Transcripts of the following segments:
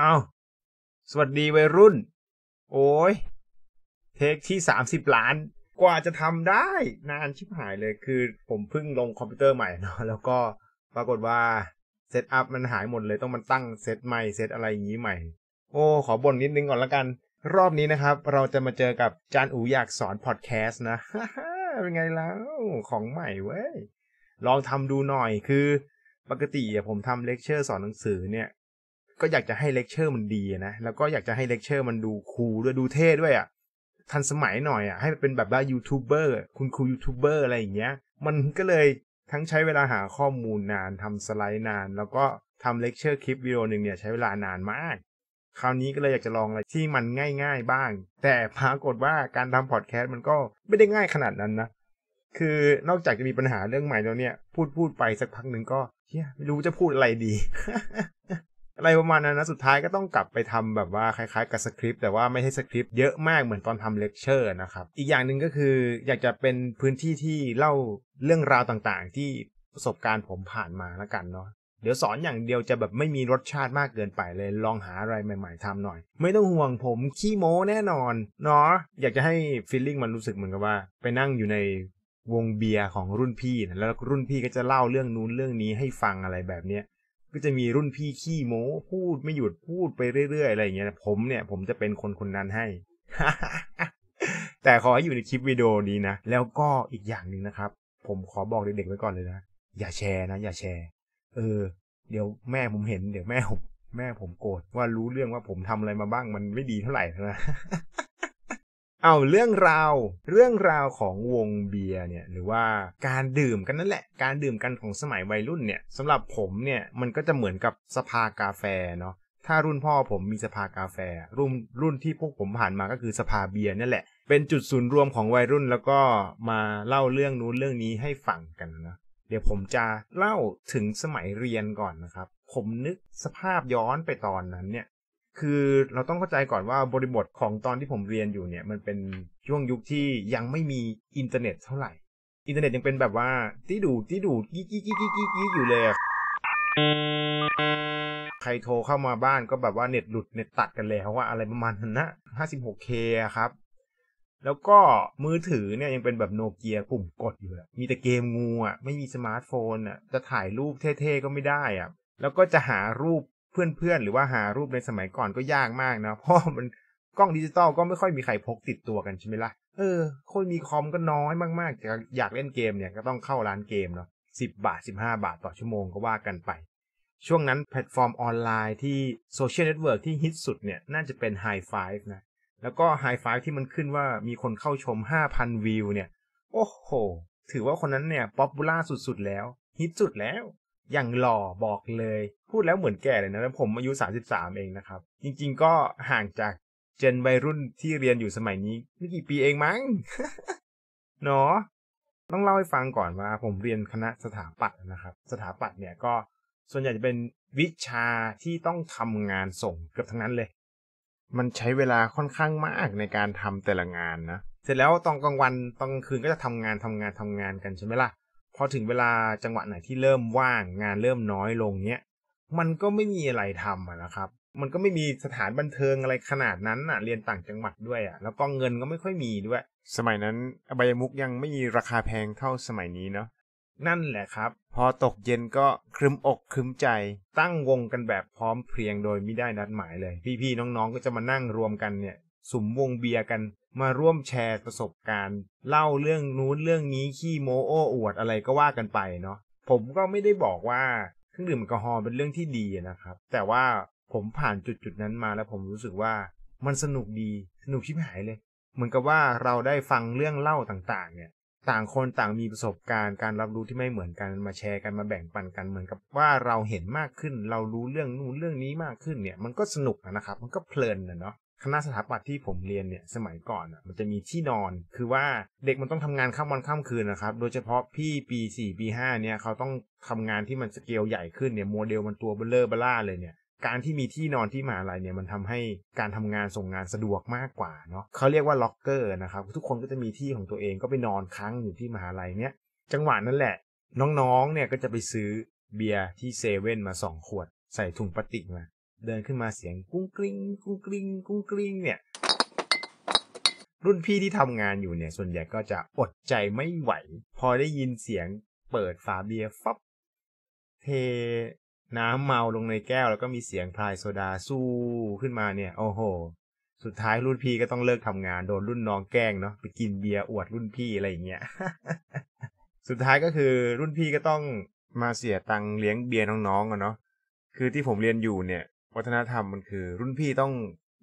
เอา สวัสดีวัยรุ่น โอ้ย เทคที่สามสิบล้าน กว่าจะทำได้ นานชิบหายเลย คือผมเพิ่งลงคอมพิวเตอร์ใหม่เนาะแล้วก็ปรากฏว่า เซตอัพมันหายหมดเลยต้องมันตั้งเซตใหม่ เซตอะไรอย่างนี้ใหม่ โอ้ขอบ่นนิดนึงก่อนละกัน รอบนี้นะครับ เราจะมาเจอกับจานอูอยากสอนพอดแคสต์นะเป็นไงแล้ว ของใหม่เว้ย ลองทำดูหน่อย คือ ปกติผมทำเลคเชอร์สอนหนังสือเนี่ยก็อยากจะให้เลคเชอร์มันดีนะ แล้วก็อยากจะให้เลคเชอร์มันดูคูลด้วยดูเท่ด้วยอะ่ะ ทันสมัยหน่อยอะ่ะ ให้เป็นแบบว่ายูทูบเบอร์คุณครูยูทูบเบอร์อะไรอย่างเงี้ย มันก็เลยทั้งใช้เวลาหาข้อมูลนาน ทำสไลด์นาน แล้วก็ทำเลคเชอร์คลิปวิดีโอหนึ่งเนี่ยใช้เวลานานมาก คราวนี้ก็เลยอยากจะลองอะไรที่มันง่ายๆบ้าง แต่ปรากฏว่าการทำพอดแคสต์มันก็ไม่ได้ง่ายขนาดนั้นนะ คือนอกจากจะมีปัญหาเรื่องใหม่แล้วเนี่ย พูดพูดไปสักพักหนึ่งก็เฮียไม่รู้จะพูดอะไรดีอะไรประมาณนั้นนะสุดท้ายก็ต้องกลับไปทำแบบว่าคล้ายๆกับสคริปต์แต่ว่าไม่ใช่สคริปต์เยอะมากเหมือนตอนทำเลคเชอร์นะครับ อีกอย่างหนึ่งก็คืออยากจะเป็นพื้นที่ที่เล่าเรื่องราวต่างๆที่ประสบการณ์ผมผ่านมาแล้วกันเนาะเดี๋ยวสอนอย่างเดียวจะแบบไม่มีรสชาติมากเกินไปเลย ลองหาอะไรใหม่ ๆ ทำหน่อย ไม่ต้องห่วงผม ขี้โม้แน่นอนเนาะอยากจะให้ฟีลลิ่งมันรู้สึกเหมือนกับว่า ไปนั่งอยู่ในวงเบียร์ของรุ่นพี่นะแล้วรุ่นพี่ก็จะเล่าเรื่องนู้นเรื่องนี้ให้ฟังอะไรแบบเนี้ยก็จะมีรุ่นพี่ขี้โม้พูดไม่หยุดพูดไปเรื่อยๆอะไรอย่างเงี้ยผมเนี่ยผมจะเป็นคนคนนั้นให้แต่ขอให้อยู่ในคลิปวิดีโอนี้นะแล้วก็อีกอย่างหนึ่งนะครับ ผมขอบอกเด็กๆไว้ก่อนเลยนะ อย่าแชร์นะอย่าแชร์ เออ เดี๋ยวแม่ผมเห็นเดี๋ยวแม่ผมแม่ผมโกรธว่ารู้เรื่องว่าผมทำอะไรมาบ้างมันไม่ดีเท่าไหร่นะเอาเรื่องราวเรื่องราวของวงเบียร์เนี่ยหรือว่าการดื่มกันนั่นแหละ การดื่มกันของสมัยวัยรุ่นเนี่ยสำหรับผมเนี่ยมันก็จะเหมือนกับสภากาแฟเนาะถ้ารุ่นพ่อผมมีสภากาแฟ รุ่นรุ่นที่พวกผมผ่านมาก็คือสภาเบียร์นั่นแหละเป็นจุดศูนย์รวมของวัยรุ่นแล้วก็มาเล่าเรื่องนู้นเรื่องนี้ให้ฟังกันนะเดี๋ยวผมจะเล่าถึงสมัยเรียนก่อนนะครับ ผมนึกสภาพย้อนไปตอนนั้นเนี่ยคือเราต้องเข้าใจก่อนว่าบริบทของตอนที่ผมเรียนอยู่เนี่ย มันเป็นช่วงยุคที่ยังไม่มีอินเทอร์เน็ตเท่าไหร่ อินเทอร์เน็ตยังเป็นแบบว่าตีดูตีดูกี้กี้กี้กี้กี้กี้อยู่เลยใครโทรเข้ามาบ้านก็แบบว่าเน็ตหลุดเน็ตตัดกันแล้วว่าอะไรประมาณนั้นนะ 56k ครับ แล้วก็มือถือเนี่ยยังเป็นแบบโนเกียปุ่มกดอยู่ลยมีแต่เกมงูอ่ะไม่มีสมาร์ทโฟนอ่ะจะถ่ายรูปเท่ ๆก็ไม่ได้อ่ะแล้วก็จะหารูปเพื่อนๆหรือว่าหารูปในสมัยก่อนก็ยากมากนะเพราะมันกล้องดิจิตอลก็ไม่ค่อยมีใครพกติดตัวกันใช่ไหมละ่ะ เออคนมีคอมก็น้อยมากๆแต่อยากเล่นเกมเนี่ยก็ต้องเข้าร้านเกมเนาะสิบาทสิบห้าบาทต่อชั่วโมงก็ว่ากันไป ช่วงนั้นแพลตฟอร์มออนไลน์ที่โซเชียลเน็ตเวิร์กที่ฮิตสุดเนี่ย น่าจะเป็น High Five นะ แล้วก็ High Five ที่มันขึ้นว่ามีคนเข้าชม5,000วิวเนี่ยโอ้โหถือว่าคนนั้นเนี่ยป๊อปปูล่าสุดๆแล้วฮิตสุดแล้วอย่างหล่อบอกเลย พูดแล้วเหมือนแก่เลยนะผมอายุ 33 เองนะครับ จริงๆ ก็ห่างจากเจนวัยรุ่นที่เรียนอยู่สมัยนี้ไม่กี่ปีเองมั้งเนาะต้องเล่าให้ฟังก่อนว่าผมเรียนคณะสถาปัตย์นะครับ สถาปัตย์เนี่ยก็ส่วนใหญ่จะเป็นวิชาที่ต้องทำงานส่งเกือบทั้งนั้นเลย มันใช้เวลาค่อนข้างมากในการทำแต่ละงานนะเสร็จแล้วตอนกลางวันตอนกลางคืนก็จะทำงานทำงานทำงานกันใช่ไหมล่ะพอถึงเวลาจังหวะไหนที่เริ่มว่าง งานเริ่มน้อยลงเนี้ยมันก็ไม่มีอะไรทำนะครับ มันก็ไม่มีสถานบันเทิงอะไรขนาดนั้นอ่ะเรียนต่างจังหวัดด้วยอ่ะแล้วก็เงินก็ไม่ค่อยมีด้วย สมัยนั้นอบายมุกยังไม่มีราคาแพงเท่าสมัยนี้เนาะนั่นแหละครับ พอตกเย็นก็ครึมอกครึมใจ ตั้งวงกันแบบพร้อมเพรียงโดยไม่ได้นัดหมายเลย พี่ๆน้องๆ ก็จะมานั่งรวมกันเนี่ยสุมวงเบียร์กันมาร่วมแชร์ประสบการณ์ เล่าเรื่องนู้นเรื่องนี้ขี้โมโอ้อวดอะไรก็ว่ากันไปเนาะผมก็ไม่ได้บอกว่าเครื่องดื่มแอลกอฮอล์เป็นเรื่องที่ดีนะครับแต่ว่าผมผ่านจุดจุดนั้นมาแล้วผมรู้สึกว่ามันสนุกดีสนุกชิบหายเลย เหมือนกับว่าเราได้ฟังเรื่องเล่าต่างๆเนี่ยต่างคนต่างมีประสบการณ์การรับรู้ที่ไม่เหมือนกันมาแชร์กันมาแบ่งปันกัน เหมือนกับว่าเราเห็นมากขึ้นเรารู้เรื่องนู้นเรื่องนี้มากขึ้นเนี่ยมันก็สนุกนะครับมันก็เพลินนะเนาะคณะสถาปัตย์ที่ผมเรียนเนี่ยสมัยก่อนอ่ะมันจะมีที่นอนคือว่าเด็กมันต้องทำงานข้ามวันข้ามคืนนะครับโดยเฉพาะพี่ปีสี่ปีห้าเนี่ย เขาต้องทำงานที่มันสเกลใหญ่ขึ้นเนี่ยโมเดลมันตัวเบลเลอร์เบล่าเลยเนี่ย การที่มีที่นอนที่มหาลัยเนี่ยมันทำให้การทำงานส่งงานสะดวกมากกว่าเนาะเขาเรียกว่าล็อกเกอร์นะครับทุกคนก็จะมีที่ของตัวเองก็ไปนอนค้างอยู่ที่มหาลัยเนี่ยจังหวะนั้นแหละ น้องๆเนี่ยก็จะไปซื้อเบียร์ที่เซเว่นมาสองขวดใส่ถุงพลาสติกมาเดินขึ้นมาเสียง กุ้งกริ้งกุ้งกริ้งกุ้งกริ้งเนี่ย รุ่นพี่ที่ทำงานอยู่เนี่ย ส่วนใหญ่ก็จะอดใจไม่ไหว พอได้ยินเสียงเปิดฝาเบียร์ฟับเทน้ำเมาลงในแก้ว แล้วก็มีเสียงพลายโซดาสู้ขึ้นมาเนี่ย โอ้โหสุดท้ายรุ่นพี่ก็ต้องเลิกทำงานโดนรุ่นน้องแกล้งเนาะไปกินเบียร์อวดรุ่นพี่อะไรอย่างเงี้ยสุดท้ายก็คือรุ่นพี่ก็ต้องมาเสียตังค์เลี้ยงเบียร์น้องๆอะเนาะคือที่ผมเรียนอยู่เนี่ยวัฒนธรรมมันคือรุ่นพี่ต้อง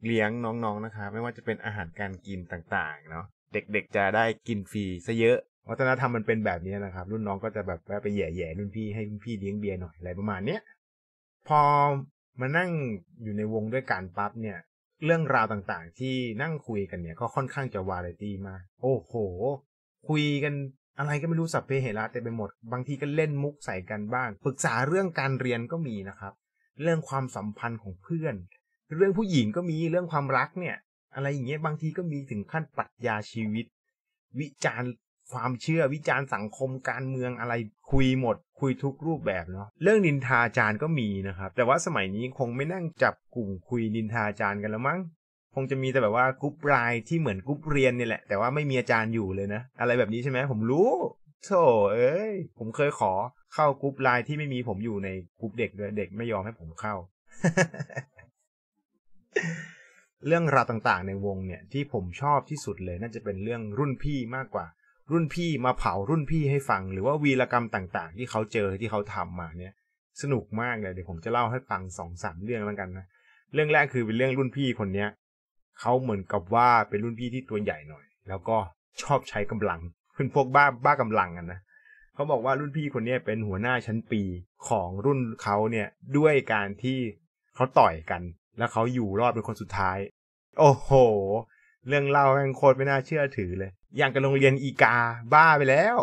เลี้ยงน้องๆนะคะไม่ว่าจะเป็นอาหารการกินต่างๆเนาะเด็กๆจะได้กินฟรีซะเยอะ วัฒนธรรมมันเป็นแบบนี้นะครับ รุ่นน้องก็จะแบบแวะไปแย่ๆรุ่นพี่ให้รุ่นพี่เลี้ยงเบียร์หน่อยอะไรประมาณเนี้ยพอมานั่งอยู่ในวงด้วยกันปั๊บเนี่ย เรื่องราวต่างๆ ที่นั่งคุยกันเนี่ยก็ค่อนข้างจะวาไรตี้มาโอ้โห คุยกันอะไรก็ไม่รู้สับเพเหระเต็มไปหมดบางทีก็เล่นมุกใส่กันบ้างปรึกษาเรื่องการเรียนก็มีนะครับเรื่องความสัมพันธ์ของเพื่อน เรื่องผู้หญิงก็มีเรื่องความรักเนี่ย อะไรอย่างเงี้ยบางทีก็มีถึงขั้นปรัชญาชีวิต วิจารณ์ความเชื่อวิจารณ์สังคม การเมืองอะไรคุยหมด คุยทุกรูปแบบเนาะเรื่องนินทาอาจารย์ก็มีนะครับ แต่ว่าสมัยนี้คงไม่นั่งจับกลุ่มคุยนินทาอาจารย์กันแล้วมั้งคงจะมีแต่แบบว่ากรุ๊ปไลน์ที่เหมือนกรุ๊ปเรียนนี่แหละ แต่ว่าไม่มีอาจารย์อยู่เลยนะอะไรแบบนี้ใช่ไหมผมรู้โธ่เอ้ยผมเคยขอเข้ากรุ๊ปไลน์ที่ไม่มีผมอยู่ในกรุ๊ปเด็กด้วยเด็กไม่ยอมให้ผมเข้า เรื่องราวต่างๆในวงเนี่ยที่ผมชอบที่สุดเลยน่าจะเป็นเรื่องรุ่นพี่มากกว่า รุ่นพี่มาเผารุ่นพี่ให้ฟัง หรือว่าวีรกรรมต่างๆที่เขาเจอที่เขาทำมาเนี่ยสนุกมากเลยเดี๋ยวผมจะเล่าให้ฟังสองสามเรื่องแล้วกันนะ เรื่องแรกคือเป็นเรื่องรุ่นพี่คนเนี้ยเขาเหมือนกับว่าเป็นรุ่นพี่ที่ตัวใหญ่หน่อย แล้วก็ชอบใช้กำลังเป็นพวกบ้าบ้ากำลังกันนะเขาบอกว่ารุ่นพี่คนนี้เป็นหัวหน้าชั้นปีของรุ่นเขาเนี่ย ด้วยการที่เขาต่อยกัน แล้วเขาอยู่รอดเป็นคนสุดท้าย โอ้โห เรื่องเล่าแห่งโคตรไม่น่าเชื่อถือเลย อย่างกับโรงเรียนอีกาบ้าไปแล้ว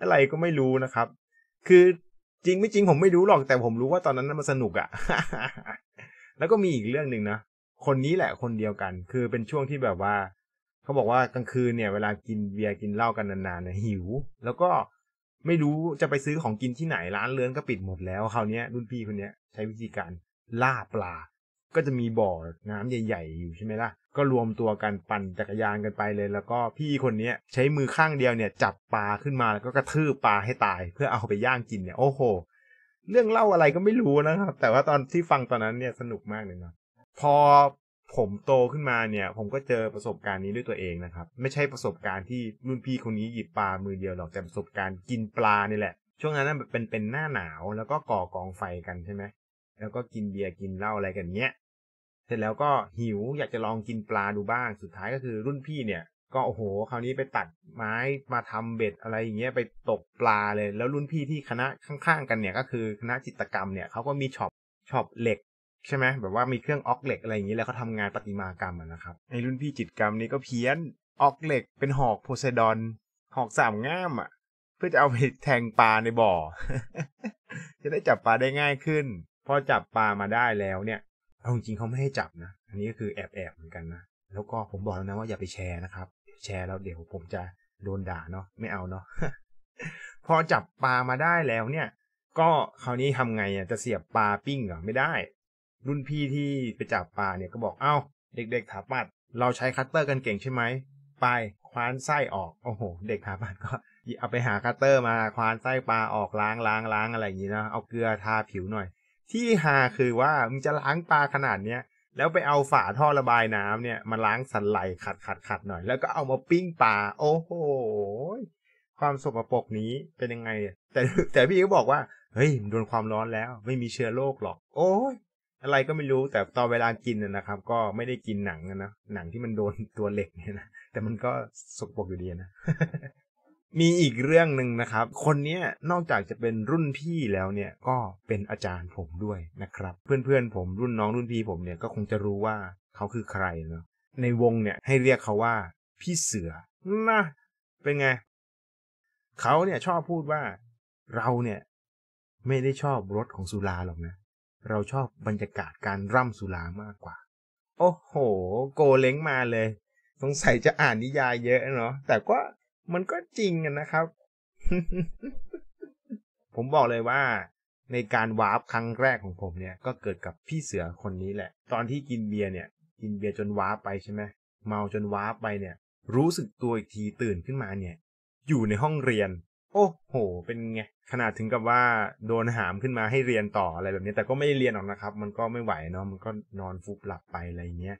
อะไรก็ไม่รู้นะครับ คือจริงไม่จริงผมไม่รู้หรอก แต่ผมรู้ว่าตอนนั้นมันสนุกอะ่ะ แล้วก็มีอีกเรื่องหนึ่งนะ คนนี้แหละคนเดียวกัน คือเป็นช่วงที่แบบว่าเขาบอกว่ากลางคืนเนี่ย เวลากินเบียร์กินเหล้ากันนานๆเนี่ยหิวแล้วก็ไม่รู้จะไปซื้อของกินที่ไหนร้านเลื้อนก็ปิดหมดแล้วคราวนี้รุ่นพี่คนนี้ใช้วิธีการล่าปลา ก็จะมีบ่อน้ำใหญ่ๆอยู่ใช่ไหมล่ะ ก็รวมตัวกันปั่นจักรยานกันไปเลย แล้วก็พี่คนนี้ใช้มือข้างเดียวเนี่ยจับปลาขึ้นมาแล้วก็กระทืบปลาให้ตาย เพื่อเอาไปย่างกินเนี่ยโอ้โห เรื่องเล่าอะไรก็ไม่รู้นะครับ แต่ว่าตอนที่ฟังตอนนั้นเนี่ยสนุกมากเลยเนาะพอผมโตขึ้นมาเนี่ยผมก็เจอประสบการณ์นี้ด้วยตัวเองนะครับ ไม่ใช่ประสบการณ์ที่รุ่นพี่คนนี้หยิบปลามือเดียวหรอกแต่ประสบการณ์กินปลานี่แหละ ช่วงนั้นเป็นเป็นหน้าหนาวแล้วก็ก่อกองไฟกันใช่ไหม แล้วก็กินเบียร์กินเหล้าอะไรกันเนี้ยเสร็จแล้วก็หิวอยากจะลองกินปลาดูบ้างสุดท้ายก็คือรุ่นพี่เนี่ยก็โอ้โหคราวนี้ไปตัดไม้มาทำเบ็ดอะไรอย่างเงี้ยไปตกปลาเลย แล้วรุ่นพี่ที่คณะข้างๆกันเนี่ยก็คือคณะจิตกรรมเนี่ยเขาก็มีช็อปช็อปเหล็กใช่ไหมแบบว่ามีเครื่องออกเหล็กอะไรอย่างนี้แล้วเขาทำงานประติมากรรมนะครับไอรุ่นพี่จิตกรรมนี้ก็เพี้ยนออกเหล็กเป็นหอกโพไซดอน หอกสามง่ามอะ่ะ เพื่อจะเอาไปแทงปลาในบ่อ จะได้จับปลาได้ง่ายขึ้น พอจับปลามาได้แล้วเนี่ยเอาจริงเขาไม่ให้จับนะ อันนี้ก็คือแอบแอบเหมือนกันนะ แล้วก็ผมบอกแล้วนะว่าอย่าไปแชร์นะครับ แชร์แล้วเดี๋ยวผมจะโดนด่าเนาะไม่เอาเนาะพอจับปลามาได้แล้วเนี่ย ก็คราวนี้ทำไงอ่ะจะเสียบปลาปิ้งเหรอไม่ได้รุ่นพี่ที่ไปจับปลาเนี่ยก็บอก เอ้า เด็กๆถาปัด เราใช้คัตเตอร์กันเก่งใช่ไหม ไปคว้านไส้ออก โอ้โห เด็กถาปัดก็เอาไปหาคัตเตอร์มาคว้านไส้ปลาออกล้างล้างล้างอะไรอย่างนี้นะ เอาเกลือทาผิวหน่อย ที่ฮาคือว่ามึงจะล้างปลาขนาดเนี้ยแล้วไปเอาฝาท่อระบายน้ำเนี่ยมาล้างสันไหลขัดขัดขัดหน่อย แล้วก็เอามาปิ้งปลา โอ้โห ความสกปรกนี้เป็นยังไง แต่แต่พี่ก็บอกว่า เฮ้ยโดนความร้อนแล้ว ไม่มีเชื้อโรคหรอก โอ้ยอะไรก็ไม่รู้แต่ตอนเวลากินนะครับ ก็ไม่ได้กินหนังนะหนังที่มันโดนตัวเหล็กเนี่ยนะแต่มันก็สกปรกอยู่ดีนะมีอีกเรื่องหนึ่งนะครับ คนนี้นอกจากจะเป็นรุ่นพี่แล้วเนี่ย ก็เป็นอาจารย์ผมด้วยนะครับ เพื่อนๆผมรุ่นน้องรุ่นพี่ผมเนี่ยก็คงจะรู้ว่าเขาคือใครเนาะในวงเนี่ยให้เรียกเขาว่าพี่เสือนะเป็นไง เขาเนี่ย ชอบพูดว่าเราเนี่ยไม่ได้ชอบรสของสุราหรอกนะเราชอบบรรยากาศการร่ำสุรามากกว่า โอ้โห โกเล้งมาเลย สงสัยจะอ่านนิยายเยอะเนาะ แต่ก็มันก็จริงนะครับ ผมบอกเลยว่า ในการวาร์ปครั้งแรกของผมเนี่ย ก็เกิดกับพี่เสือคนนี้แหละ ตอนที่กินเบียร์เนี่ย กินเบียร์จนวาร์ปไปใช่ไหมเมาจนวาร์ปไปเนี่ย รู้สึกตัวอีกทีตื่นขึ้นมาเนี่ย อยู่ในห้องเรียนโอ้โห เป็นไง ขนาดถึงกับว่าโดนหามขึ้นมาให้เรียนต่ออะไรแบบนี้ แต่ก็ไม่ได้เรียนหรอกนะครับ มันก็ไม่ไหวเนาะ มันก็นอนฟุบหลับไปอะไรเงี้ย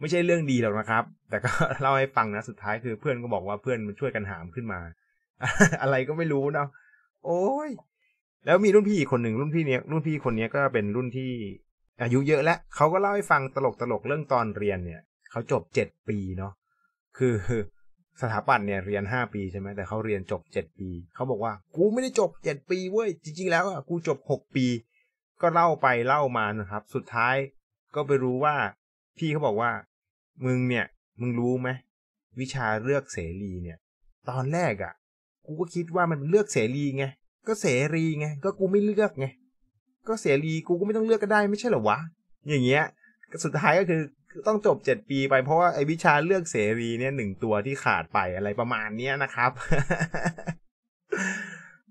ไม่ใช่เรื่องดีหรอกนะครับ แต่ก็เล่าให้ฟังนะ สุดท้ายคือเพื่อนก็บอกว่าเพื่อนมันช่วยกันหามขึ้นมา อะไรก็ไม่รู้เนาะ โอ้ย แล้วมีรุ่นพี่อีกคนหนึ่งรุ่นพี่เนี้ยรุ่นพี่คนเนี้ยก็เป็นรุ่นที่ อายุเยอะแล้วเขาก็เล่าให้ฟังตลกๆเรื่องตอนเรียนเนี่ย เขาจบเจ็ดปีเนาะ คือสถาปัตย์เนี่ยเรียนห้าปีใช่ไหมแต่เขาเรียนจบเจ็ดปี เขาบอกว่ากูไม่ได้จบเจ็ดปีเว้ยจริงๆแล้วอ่ะกูจบหกปี ก็เล่าไปเล่ามานะครับสุดท้าย ก็ไปรู้ว่าพี่เขาบอกว่า มึงเนี่ยมึงรู้ไหม วิชาเลือกเสรีเนี่ย ตอนแรกอ่ะ กูก็คิดว่ามันเลือกเสรีไง ก็เสรีไงก็กูไม่เลือกไง ก็เสรีกูก็ไม่ต้องเลือกก็ได้ไม่ใช่เหรอวะ อย่างเงี้ยสุดท้ายก็คือต้องจบเจ็ดปีไปเพราะว่า ไอวิชาเลือกเสรีเนี่ยหนึ่งตัวที่ขาดไปอะไรประมาณ เนี้ย นะครับ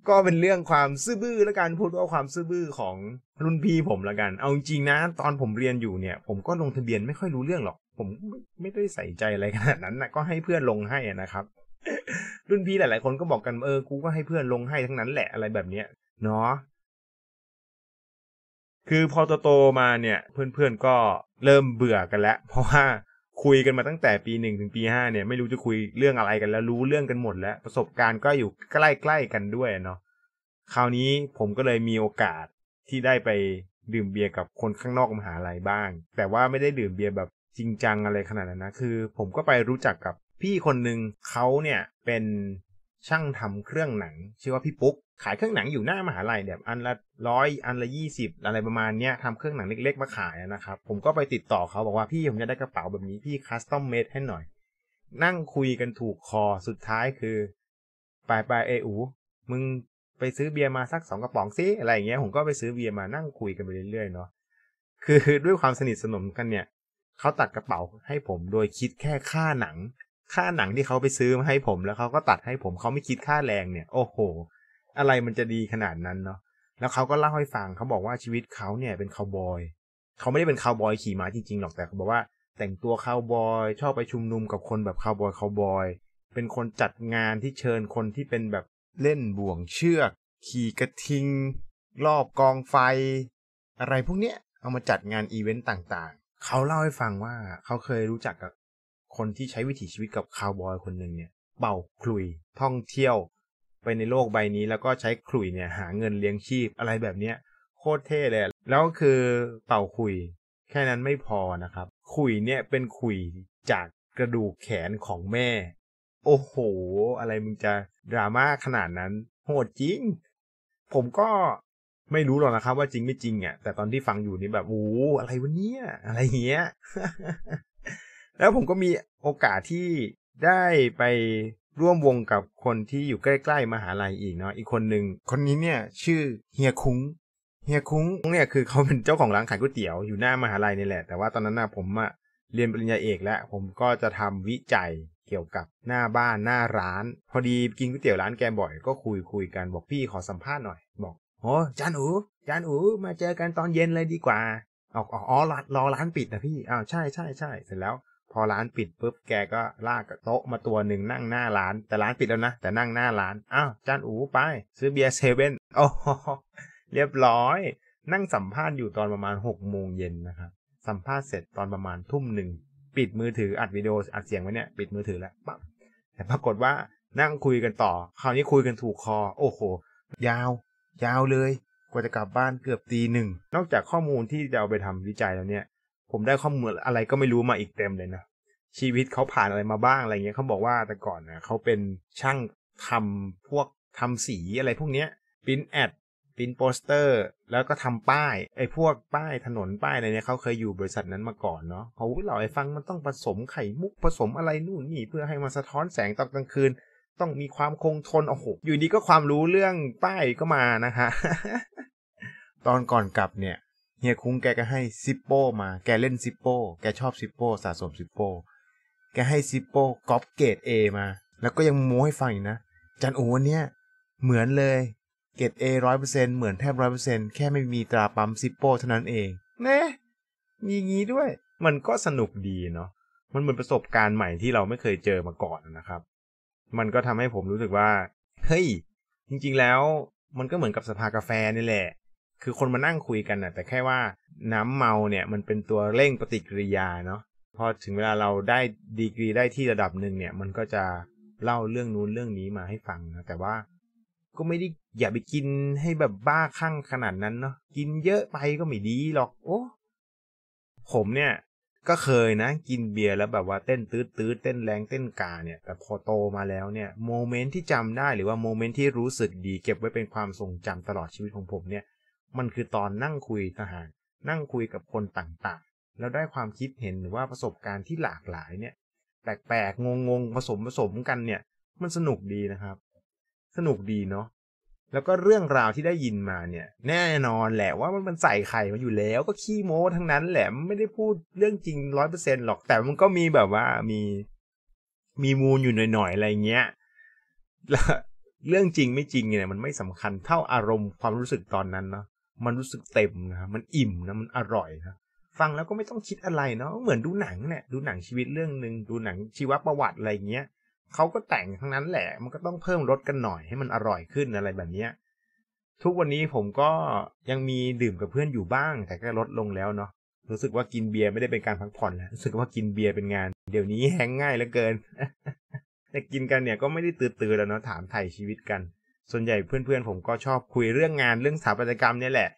ก็เป็นเรื่องความซื่อบื้อและการพูด ว่า ความซื่อบื้อของรุ่นพี่ ผมละกัน เอา จริงนะ ตอนผมเรียนอยู่ เนี่ย ผมก็ลงทะเบียนไม่ค่อยรู้เรื่อง หรอก ผมไม่ได้ใส่ใจ อะไรขนาดนั้นนะก็ให้เพื่อนลงให้นะครับ รุ่นพี่หลายๆ คนก็บอกกันเออกูก็ให้เพื่อนลงให้ทั้งนั้นแหละอะไรแบบเนี้ยเนาะคือพอโตมาเนี่ยเพื่อนๆก็เริ่มเบื่อกันแล้ว เพราะว่า คุยกันมาตั้งแต่ปีหนึ่งถึงปีห้าเนี่ยไม่รู้จะคุยเรื่องอะไรกัน แล้วรู้เรื่องกันหมดแล้ว ประสบการณ์ก็อยู่ใกล้ ๆ กันด้วยเนาะคราวนี้ผมก็เลยมีโอกาสที่ได้ไปดื่มเบียร์กับคนข้างนอกมหาลัยบ้าง แต่ว่าไม่ได้ดื่มเบียร์แบบจริงจังอะไรขนาดนั้นนะคือ ผมก็ไปรู้จักกับพี่คนหนึ่งเขาเนี่ยเป็นช่างทำเครื่องหนัง ชื่อว่าพี่ปุ๊ก ขายเครื่องหนังอยู่หน้ามหาลัยแบบอันละร้อยอันละยี่สิบอะไรประมาณเนี้ยทำเครื่องหนังเล็กๆ มาขายนะครับ ผมก็ไปติดต่อเขาบอกว่าพี่ผมจะได้กระเป๋าแบบนี้ พี่คัสตอมเมดให้หน่อย นั่งคุยกันถูกคอสุดท้ายคือปลายปลายเออูมึงไปซื้อเบียร์มาสักสองกระป๋องซิอะไรอย่างเงี้ยผมก็ไปซื้อเบียร์มานั่งคุยกันไปเรื่อยๆเนาะคือด้วยความสนิทสนมกันเนี่ยเขาตัดกระเป๋าให้ผมโดยคิดแค่ค่าหนังค่าหนังที่เขาไปซื้อมาให้ผมแล้วเขาก็ตัดให้ผมเขาไม่คิดค่าแรงเนี่ยโอ้โห อะไรมันจะดีขนาดนั้นเนาะแล้วเขาก็เล่าให้ฟังเขาบอกว่าชีวิตเขาเนี่ยเป็นคาวบอยเขาไม่ได้เป็นคาวบอยขี่ม้าจริงๆหรอกแต่เขาบอกว่าแต่งตัวคาวบอย ชอบไปชุมนุมกับคนแบบคาวบอยคาวบอยเป็นคนจัดงานที่เชิญคนที่เป็นแบบเล่นบ่วงเชือก ขี่กระทิง รอบกองไฟ อะไรพวกเนี้ยเอามาจัดงานอีเวนต์ต่าง ๆเขาเล่าให้ฟังว่าเขาเคยรู้จักกับคนที่ใช้วิถีชีวิตกับคาวบอยคนหนึ่งเนี่ยเป่าคลุยท่องเที่ยว ไปในโลกใบนี้แล้วก็ใช้คลุยเนี่ย หาเงินเลี้ยงชีพอะไรแบบเนี้ยโคตรเท่เลยแล้วคือเป่าคุยแค่นั้นไม่พอนะครับคุยเนี่ยเป็นคุยจากกระดูกแขนของแม่ โอ้โห อะไรมึงจะดราม่าขนาดนั้น โหดจริง ผมก็ไม่รู้หรอกนะครับ ว่าจริงไม่จริงอ่ะแต่ตอนที่ฟังอยู่นี่แบบโอ้อะไรวะเนี่ยอะไรเงี้ยแล้วผมก็มีโอกาสที่ได้ไปร่วมวงกับคนที่อยู่ใกล้ๆมหาลัยอีกเนาะอีกคนหนึ่งคนนี้เนี่ยชื่อเฮียคุ้งเฮียคุ้งเนี่ยคือเขาเป็นเจ้าของร้านขายก๋วยเตี๋ยวอยู่หน้ามหาลัยนี่แหละ แต่ว่าตอนนั้นนะผมอะเรียนปริญญาเอกแล้ว ผมก็จะทำวิจัยเกี่ยวกับหน้าบ้านหน้าร้าน พอดีกินก๋วยเตี๋ยวร้านแกบ่อย ก็คุยคุยกันบอกพี่ขอสัมภาษณ์หน่อย บอกโอ้จานอูจานอูมาเจอกันตอนเย็นเลยดีกว่าออกอ๋อรอร้านปิดนะพี่อ้าวใช่ใช่ใช่เสร็จแล้วพอร้านปิดปุ๊บแกก็ลากโต๊ะมาตัวหนึ่งนั่งหน้าร้านแต่ร้านปิดแล้วนะ แต่นั่งหน้าร้านอ้าวจานอูไปซื้อเบียร์เซเว่นโอ้เรียบร้อย นั่งสัมภาษณ์อยู่ตอนประมาณหกโมงเย็นนะครับสัมภาษณ์เสร็จตอนประมาณทุ่มหนึ่งปิดมือถืออัดวิดีโออัดเสียงไว้เนี่ยปิดมือถือแล้วปั๊บแต่ปรากฏว่านั่งคุยกันต่อคราวนี้คุยกันถูกคอโอ้โหยาวยาวเลย กว่าจะกลับบ้านเกือบตีหนึ่งนอกจากข้อมูลที่จะเอาไปทำวิจัยแล้วเนี่ยผมได้ข้อมูลอะไรก็ไม่รู้มาอีกเต็มเลยนะ ชีวิตเขาผ่านอะไรมาบ้างอะไรเงี้ยเขาบอกว่าแต่ก่อนนะเขาเป็นช่างทำพวกทำสีอะไรพวกเนี้ยปิ้นแอด ปิ้นโปสเตอร์ แล้วก็ทำป้าย ไอ้พวกป้ายถนนป้ายอะไรเนี่ยเขาเคยอยู่บริษัทนั้นมาก่อนเนาะเขาเล่าให้ฟังมันต้องผสมไข่มุกผสมอะไรนู่นนี่ เพื่อให้มันสะท้อนแสงตอนกลางคืนต้องมีความคงทนโอ้โหอยู่ดีก็ความรู้เรื่องป้ายก็มานะฮะตอนก่อนกลับเนี่ยเฮียคุ้งแกก็ให้ซิปโป้มา แกเล่นซิปโป้แกชอบซิปโป้สะสมซิปโป้แกให้ซิปโป้ก๊อปเกรดเอมา แล้วก็ยังโม้ให้ฟังอีกนะ จันโอวันเนี้ย เหมือนเลย เกรดเอร้อยเปอร์เซ็นเหมือนแทบร้อยเปอร์เซ็นแค่ไม่มีตราปั๊มซิปโป้เท่านั้นเอง เน่มีงี้ด้วย มันก็สนุกดีเนาะ มันเหมือนประสบการณ์ใหม่ที่เราไม่เคยเจอมาก่อนนะครับ มันก็ทำให้ผมรู้สึกว่าเฮ้ยจริงๆแล้วมันก็เหมือนกับสภากาแฟนี่แหละคือคนมานั่งคุยกันนะแต่แค่ว่าน้ำเมาเนี่ยมันเป็นตัวเร่งปฏิกิริยาเนาะพอถึงเวลาเราได้ดีกรีได้ที่ระดับหนึ่งเนี่ย มันก็จะเล่าเรื่องนู้นเรื่องนี้มาให้ฟังนะแต่ว่า ก็ไม่ได้อย่าไปกินให้แบบบ้าคลั่งขนาดนั้นเนาะกินเยอะไปก็ไม่ดีหรอก โอ้ผมเนี่ย ก็เคยนะ กินเบียร์แล้วแบบว่าเต้นตืดตืดเต้นแรงเต้นกา เนี่ย แต่พอโตมาแล้วเนี่ย โมเมนต์ที่จำได้หรือว่าโมเมนต์ที่รู้สึกดี เก็บไว้เป็นความทรงจำตลอดชีวิตของผมเนี่ยมันคือตอนนั่งคุยทหารนั่งคุยกับคนต่างๆแล้วได้ความคิดเห็นหรือว่าประสบการณ์ที่หลากหลายเนี่ยแปลกๆงงๆผสมผสมกันเนี่ยมันสนุกดีนะครับ สนุกดีเนาะแล้วก็เรื่องราวที่ได้ยินมาเนี่ย แน่นอนแหละว่ามันใส่ไข่มาอยู่แล้ว ก็ขี้โม้ ทั้งนั้นแหละไม่ได้พูดเรื่องจริงร้อยเปอร์เซ็นหรอกแต่มันก็มีแบบว่ามีมีมูลอยู่หน่อยๆอะไรเงี้ยแล้วเรื่องจริงไม่จริงเนี่ยมันไม่สำคัญเท่าอารมณ์ความรู้สึกตอนนั้นเนาะมันรู้สึกเต็มนะมันอิ่มนะ มันอร่อยนะฟังแล้วก็ไม่ต้องคิดอะไรเนาะ เหมือนดูหนังเนี่ยดูหนังชีวิตเรื่องหนึ่งดูหนังชีวประวัติอะไรเงี้ย เขาก็แต่งทั้งนั้นแหละ มันก็ต้องเพิ่มรสกันหน่อยให้มันอร่อยขึ้นอะไรแบบเนี้ยทุกวันนี้ผมก็ยังมีดื่มกับเพื่อนอยู่บ้าง แต่ก็ลดลงแล้วเนาะ รู้สึกว่ากินเบียร์ไม่ได้เป็นการพักผ่อนแล้วรู้สึกว่ากินเบียร์เป็นงาน เดี๋ยวนี้แห้งง่ายเหลือเกิน แต่กินกันเนี่ยก็ไม่ได้ตื่นๆแล้วเนาะถามไถ่ชีวิตกันส่วนใหญ่เพื่อนๆผมก็ชอบคุยเรื่องงานเรื่องสถาปัตยกรรมเนี่ยแหละ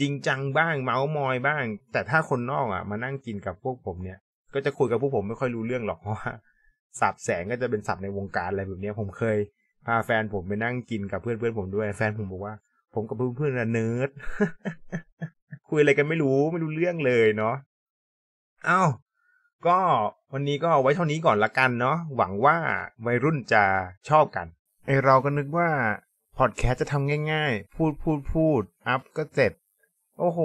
จริงจังบ้างเมาส์มอยบ้าง แต่ถ้าคนนอกอ่ะมานั่งกินกับพวกผมเนี่ย ก็จะคุยกับพวกผมไม่ค่อยรู้เรื่องหรอกเพราะว่าสับแสงก็จะเป็นสับในวงการอะไรแบบนี้ผมเคย พาแฟนผมไปนั่งกินกับเพื่อนๆผมด้วยแฟนผมบอกว่าผมกับเพื่อนๆเนิร์ดคุยอะไรกันไม่รู้ไม่รู้เรื่องเลยเนาะอ้าวก็วันนี้ก็ไว้เท่านี้ก่อนละกันเนาะหวังว่าวัยรุ่นจะชอบกันไอเราก็นึกว่าพอดแคสต์จะทำง่าย ๆ พูดพูดพูดอัพก็เสร็จโอ้โห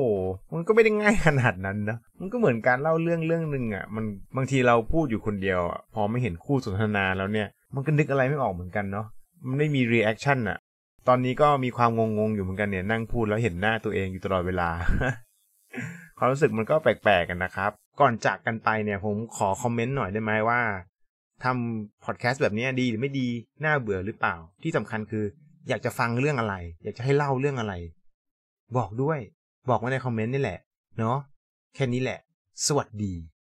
มันก็ไม่ได้ง่ายขนาดนั้นนะ มันก็เหมือนการเล่าเรื่องเรื่องหนึ่งอะ่ะมันบางทีเราพูดอยู่คนเดียวอพอไม่เห็นคู่สนทนาแล้วเนี่ย มันก็นึกอะไรไม่ออกเหมือนกันเนาะมันไม่มีรีแอคชั่นอ่ะตอนนี้ก็มีความงงๆอยู่เหมือนกันเนี่ยนั่งพูดแล้วเห็นหน้าตัวเองอยู่ตลอดเวลาความรู้สึกมันก็แปลกๆ กันนะครับก่อนจากกันไปเนี่ยผมขอคอมเมนต์หน่อยได้ไหมว่าทำพอดแคสต์แบบนี้ดีหรือไม่ดี น่าเบื่อหรือเปล่า ที่สำคัญคือ อยากจะฟังเรื่องอะไร อยากจะให้เล่าเรื่องอะไร บอกด้วย บอกไว้ในคอมเมนต์นี่แหละ เนาะแค่นี้แหละ สวัสดี